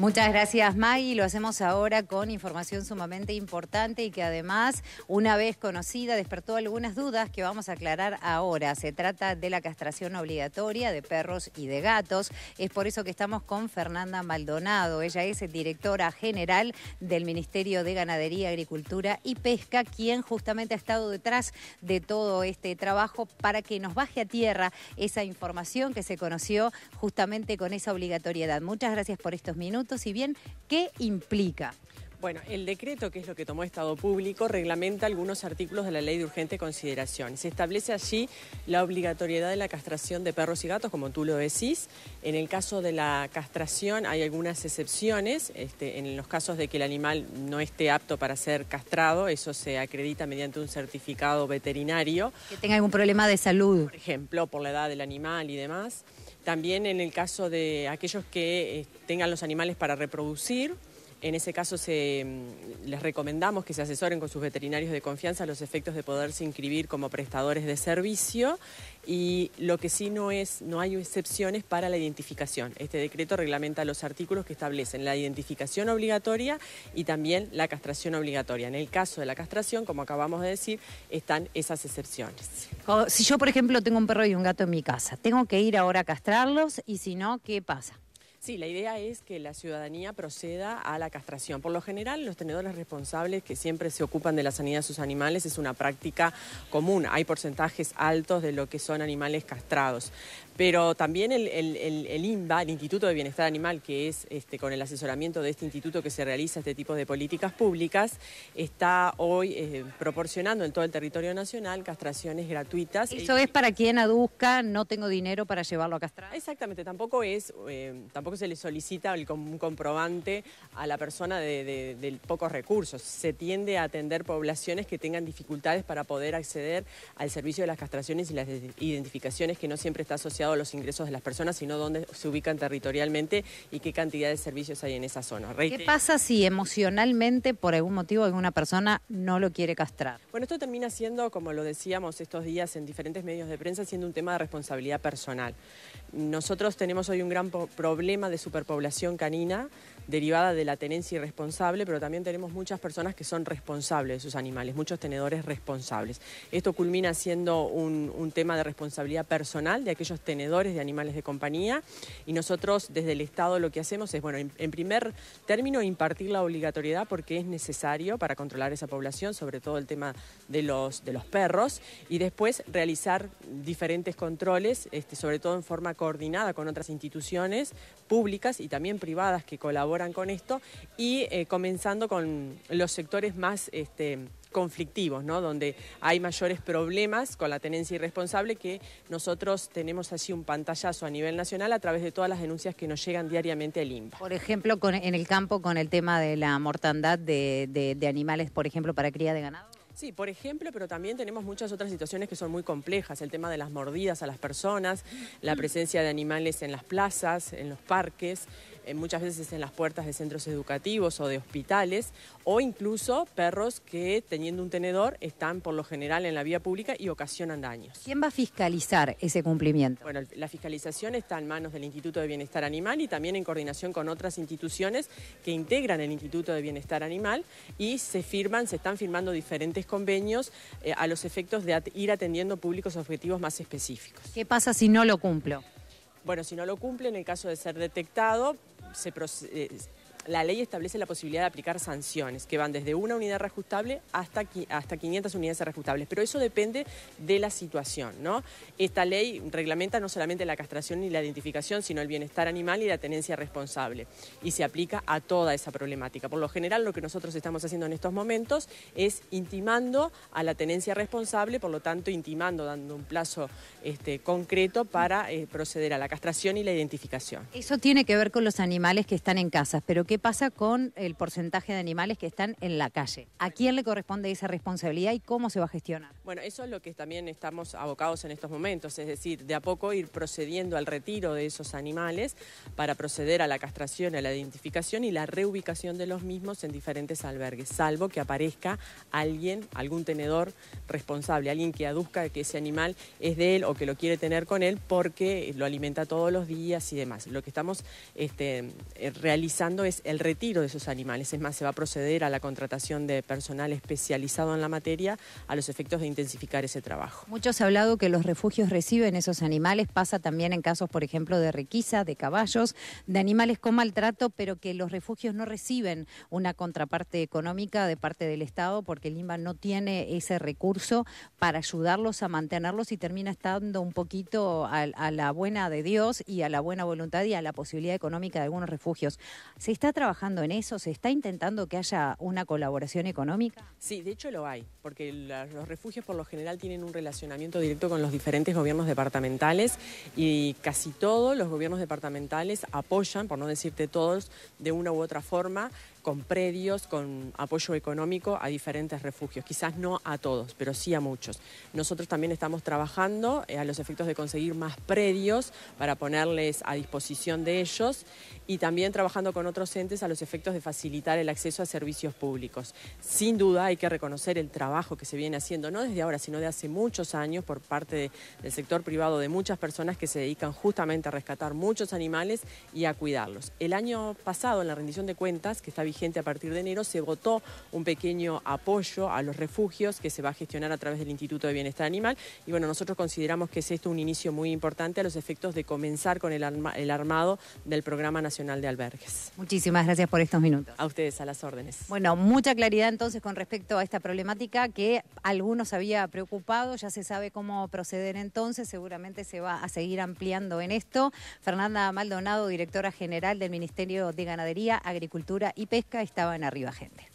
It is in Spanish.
Muchas gracias Maggie, lo hacemos ahora con información sumamente importante y que además, una vez conocida, despertó algunas dudas que vamos a aclarar ahora. Se trata de la castración obligatoria de perros y de gatos. Es por eso que estamos con Fernanda Maldonado. Ella es directora general del Ministerio de Ganadería, Agricultura y Pesca, quien justamente ha estado detrás de todo este trabajo para que nos baje a tierra esa información que se conoció justamente con esa obligatoriedad. Muchas gracias por estos minutos si bien, ¿qué implica? Bueno, el decreto, que es lo que tomó Estado Público, reglamenta algunos artículos de la ley de urgente consideración. Se establece allí la obligatoriedad de la castración de perros y gatos, como tú lo decís. En el caso de la castración hay algunas excepciones. Este, en los casos de que el animal no esté apto para ser castrado, eso se acredita mediante un certificado veterinario. Que tenga algún problema de salud. Por ejemplo, por la edad del animal y demás. También en el caso de aquellos que eh, tengan los animales para reproducir, en ese caso mm, les recomendamos que se asesoren con sus veterinarios de confianza los efectos de poderse inscribir como prestadores de servicio y lo que sí no es, no hay excepciones para la identificación. Este decreto reglamenta los artículos que establecen la identificación obligatoria y también la castración obligatoria. En el caso de la castración, como acabamos de decir, están esas excepciones. Si yo, por ejemplo, tengo un perro y un gato en mi casa, tengo que ir ahora a castrarlos y si no, ¿qué pasa? Sí, la idea es que la ciudadanía proceda a la castración. Por lo general, los tenedores responsables que siempre se ocupan de la sanidad de sus animales es una práctica común. Hay porcentajes altos de lo que son animales castrados. Pero también el, el, el, INBA, el Instituto de Bienestar Animal, que es este, con el asesoramiento de este instituto que se realiza este tipo de políticas públicas, está hoy eh, proporcionando en todo el territorio nacional castraciones gratuitas. Eso es para quien aduzca, no tengo dinero para llevarlo a castrar. Exactamente, tampoco es, eh, tampoco se le solicita un comprobante a la persona de, pocos recursos. Se tiende a atender poblaciones que tengan dificultades para poder acceder al servicio de las castraciones y las identificaciones que no siempre está asociado los ingresos de las personas, sino dónde se ubican territorialmente y qué cantidad de servicios hay en esa zona. ¿Qué pasa si emocionalmente, por algún motivo, alguna persona no lo quiere castrar? Bueno, esto termina siendo, como lo decíamos estos días en diferentes medios de prensa, siendo un tema de responsabilidad personal. Nosotros tenemos hoy un gran problema de superpoblación canina derivada de la tenencia irresponsable, pero también tenemos muchas personas que son responsables de sus animales, muchos tenedores responsables. Esto culmina siendo un, un tema de responsabilidad personal de aquellos tenedores tenedores de animales de compañía y nosotros desde el Estado lo que hacemos es, bueno, en, primer término impartir la obligatoriedad porque es necesario para controlar esa población, sobre todo el tema de los, de los perros, y después realizar diferentes controles, este, sobre todo en forma coordinada con otras instituciones públicas y también privadas que colaboran con esto y eh, comenzando con los sectores más... Este, conflictivos, ¿no? donde hay mayores problemas con la tenencia irresponsable que nosotros tenemos así un pantallazo a nivel nacional a través de todas las denuncias que nos llegan diariamente al INPA. Por ejemplo, en el campo con el tema de la mortandad de, de animales, por ejemplo, para cría de ganado. Sí, por ejemplo, pero también tenemos muchas otras situaciones que son muy complejas, el tema de las mordidas a las personas, la presencia de animales en las plazas, en los parques, muchas veces en las puertas de centros educativos o de hospitales, o incluso perros que teniendo un tenedor están por lo general en la vía pública y ocasionan daños. ¿Quién va a fiscalizar ese cumplimiento? Bueno, la fiscalización está en manos del Instituto de Bienestar Animal y también en coordinación con otras instituciones que integran el Instituto de Bienestar Animal y se firman, se están firmando diferentes convenios eh, a los efectos de ir atendiendo públicos objetivos más específicos. ¿Qué pasa si no lo cumplo? Bueno, si no lo cumple, en el caso de ser detectado, se, eh, la ley establece la posibilidad de aplicar sanciones que van desde una unidad reajustable hasta, hasta 500 unidades reajustables, pero eso depende de la situación, ¿no? Esta ley reglamenta no solamente la castración y la identificación, sino el bienestar animal y la tenencia responsable y se aplica a toda esa problemática. Por lo general, lo que nosotros estamos haciendo en estos momentos es intimando a la tenencia responsable, por lo tanto, intimando, dando un plazo este, concreto para eh, proceder a la castración y la identificación. Eso tiene que ver con los animales que están en casas, pero que ¿Qué pasa con el porcentaje de animales que están en la calle? ¿A quién le corresponde esa responsabilidad y cómo se va a gestionar? Bueno, eso es lo que también estamos abocados en estos momentos, es decir, de a poco ir procediendo al retiro de esos animales para proceder a la castración, a la identificación y la reubicación de los mismos en diferentes albergues, salvo que aparezca alguien, algún tenedor responsable, alguien que aduzca que ese animal es de él o que lo quiere tener con él porque lo alimenta todos los días y demás. Lo que estamos este, eh, realizando es el retiro de esos animales. Es más, se va a proceder a la contratación de personal especializado en la materia a los efectos de intensificar ese trabajo. muchos se ha hablado que los refugios reciben esos animales. Pasa también en casos, por ejemplo, de requisa, de caballos, de animales con maltrato, pero que los refugios no reciben una contraparte económica de parte del Estado porque el INBA no tiene ese recurso para ayudarlos a mantenerlos y termina estando un poquito a, la buena de Dios y a la buena voluntad y a la posibilidad económica de algunos refugios. Se está trabajando en eso? ¿Se está intentando que haya una colaboración económica? Sí, de hecho lo hay, porque los refugios por lo general tienen un relacionamiento directo con los diferentes gobiernos departamentales y casi todos los gobiernos departamentales apoyan, por no decirte todos, de una u otra forma, con predios, con apoyo económico a diferentes refugios, quizás no a todos, pero sí a muchos. Nosotros también estamos trabajando eh, a los efectos de conseguir más predios para ponerles a disposición de ellos y también trabajando con otros entes a los efectos de facilitar el acceso a servicios públicos. Sin duda hay que reconocer el trabajo que se viene haciendo, no desde ahora, sino de hace muchos años por parte del sector privado de muchas personas que se dedican justamente a rescatar muchos animales y a cuidarlos. El año pasado, en la rendición de cuentas, que está vigente, gente a partir de enero, se votó un pequeño apoyo a los refugios que se va a gestionar a través del Instituto de Bienestar Animal. Y bueno, nosotros consideramos que es esto un inicio muy importante a los efectos de comenzar con el, armado del Programa Nacional de Albergues. Muchísimas gracias por estos minutos. A ustedes, a las órdenes. Bueno, mucha claridad entonces con respecto a esta problemática que algunos había preocupado, ya se sabe cómo proceder entonces, seguramente se va a seguir ampliando en esto. Fernanda Maldonado, directora general del Ministerio de Ganadería, Agricultura y Pesca acá estaban arriba gente.